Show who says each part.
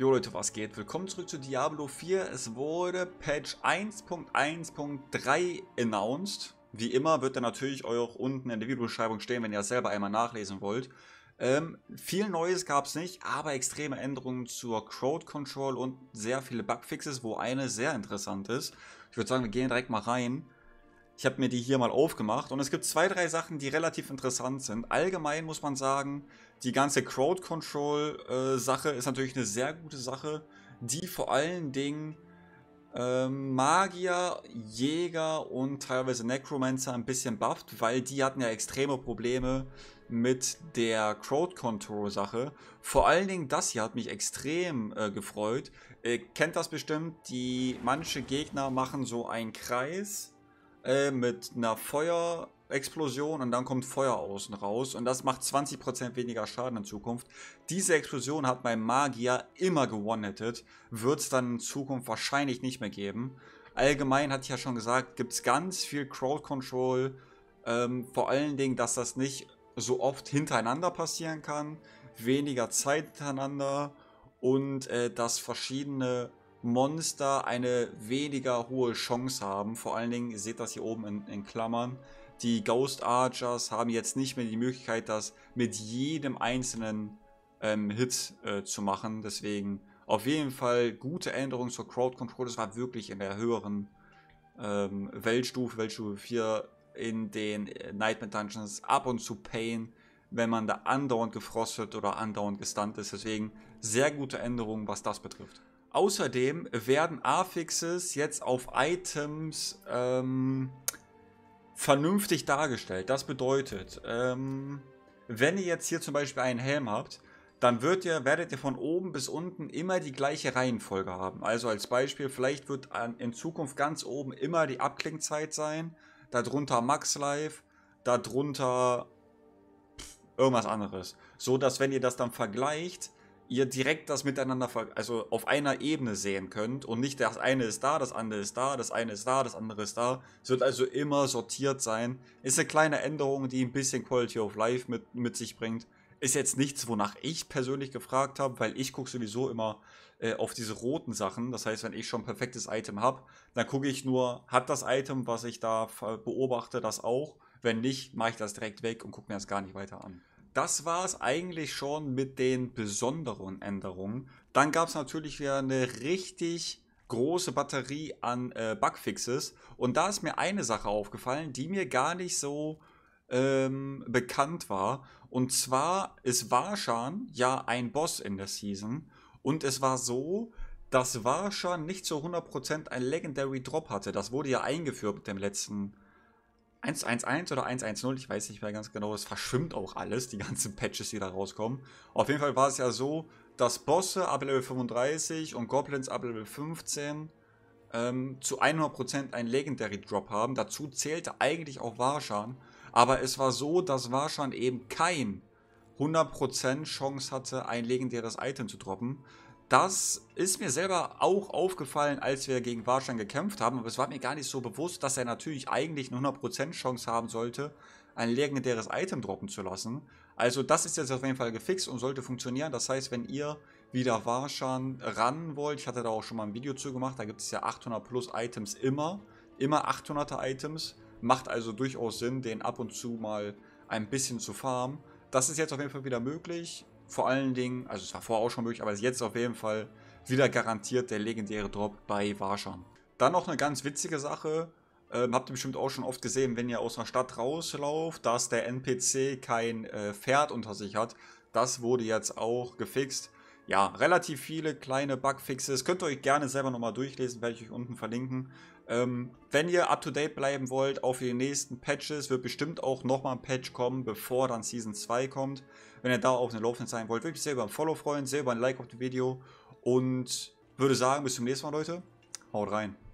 Speaker 1: Jo Leute, was geht? Willkommen zurück zu Diablo 4. Es wurde Patch 1.1.3 announced. Wie immer wird er natürlich auch unten in der Videobeschreibung stehen, wenn ihr das selber einmal nachlesen wollt. Ähm, viel Neues gab es nicht, aber extreme Änderungen zur Crowd Control und sehr viele Bugfixes, wo eine sehr interessant ist. Ich würde sagen, wir gehen direkt mal rein. Ich habe mir die hier mal aufgemacht und es gibt zwei, drei Sachen, die relativ interessant sind. Allgemein muss man sagen, die ganze Crowd Control äh, Sache ist natürlich eine sehr gute Sache, die vor allen Dingen ähm, Magier, Jäger und teilweise Necromancer ein bisschen bufft, weil die hatten ja extreme Probleme mit der Crowd Control Sache. Vor allen Dingen das hier hat mich extrem äh, gefreut. Ihr äh, kennt das bestimmt, die manche Gegner machen so einen Kreis äh, mit einer Feuerexplosion und dann kommt Feuer außen raus und das macht 20% weniger Schaden in Zukunft. Diese Explosion hat mein Magier immer gewonnen, wird es dann in Zukunft wahrscheinlich nicht mehr geben. Allgemein hatte ich ja schon gesagt, gibt es ganz viel Crowd Control, ähm, vor allen Dingen, dass das nicht so oft hintereinander passieren kann, weniger Zeit hintereinander und äh, dass verschiedene Monster eine weniger hohe Chance haben. Vor allen Dingen, ihr seht das hier oben in, in Klammern, die Ghost Archers haben jetzt nicht mehr die Möglichkeit, das mit jedem einzelnen ähm, Hit äh, zu machen. Deswegen auf jeden Fall gute Änderungen zur Crowd Control. Das war wirklich in der höheren ähm, Weltstufe, Weltstufe 4 in den äh, Nightmare Dungeons ab und zu Pain, wenn man da andauernd gefrostet oder andauernd gestunt ist. Deswegen sehr gute Änderungen, was das betrifft. Außerdem werden Affixes jetzt auf Items ähm, vernünftig dargestellt. Das bedeutet, ähm, wenn ihr jetzt hier zum Beispiel einen Helm habt, dann ihr, werdet ihr von oben bis unten immer die gleiche Reihenfolge haben. Also als Beispiel, vielleicht wird in Zukunft ganz oben immer die Abklingzeit sein, darunter Max Live, darunter irgendwas anderes. So dass, wenn ihr das dann vergleicht, ihr direkt das miteinander, also auf einer Ebene sehen könnt und nicht das eine ist da, das andere ist da, das eine ist da, das andere ist da. Es wird also immer sortiert sein. Ist eine kleine Änderung, die ein bisschen Quality of Life mit, mit sich bringt. Ist jetzt nichts, wonach ich persönlich gefragt habe, weil ich gucke sowieso immer äh, auf diese roten Sachen. Das heißt, wenn ich schon ein perfektes Item habe, dann gucke ich nur, hat das Item, was ich da beobachte, das auch? Wenn nicht, mache ich das direkt weg und gucke mir das gar nicht weiter an. Das war es eigentlich schon mit den besonderen Änderungen. Dann gab es natürlich wieder eine richtig große Batterie an äh, Bugfixes. Und da ist mir eine Sache aufgefallen, die mir gar nicht so ähm, bekannt war. Und zwar ist Warshan ja ein Boss in der Season. Und es war so, dass Warshan nicht zu 100% ein Legendary Drop hatte. Das wurde ja eingeführt mit dem letzten 111 oder 110, ich weiß nicht mehr ganz genau, es verschwimmt auch alles, die ganzen Patches, die da rauskommen. Auf jeden Fall war es ja so, dass Bosse ab Level 35 und Goblins ab Level 15 ähm, zu 100% einen Legendary Drop haben. Dazu zählte eigentlich auch Warshan, aber es war so, dass Warshan eben kein 100% Chance hatte, ein legendäres Item zu droppen, das ist mir selber auch aufgefallen, als wir gegen Warstein gekämpft haben, aber es war mir gar nicht so bewusst, dass er natürlich eigentlich eine 100% Chance haben sollte, ein legendäres Item droppen zu lassen. Also das ist jetzt auf jeden Fall gefixt und sollte funktionieren. Das heißt, wenn ihr wieder Warschan ran wollt, ich hatte da auch schon mal ein Video zu gemacht, da gibt es ja 800 plus Items immer, immer 800er Items. Macht also durchaus Sinn, den ab und zu mal ein bisschen zu farmen. Das ist jetzt auf jeden Fall wieder möglich vor allen Dingen, also es war vorher auch schon möglich, aber es ist jetzt auf jeden Fall wieder garantiert der legendäre Drop bei Warscham. Dann noch eine ganz witzige Sache, ähm, habt ihr bestimmt auch schon oft gesehen, wenn ihr aus einer Stadt rauslauft, dass der NPC kein äh, Pferd unter sich hat. Das wurde jetzt auch gefixt ja, relativ viele kleine Bugfixes. Könnt ihr euch gerne selber nochmal durchlesen, werde ich euch unten verlinken. Ähm, wenn ihr up-to-date bleiben wollt auf die nächsten Patches, wird bestimmt auch nochmal ein Patch kommen, bevor dann Season 2 kommt. Wenn ihr da auf den Laufenden sein wollt, würde ich mich sehr ein Follow freuen, selber ein Like auf dem Video. Und würde sagen, bis zum nächsten Mal, Leute. Haut rein.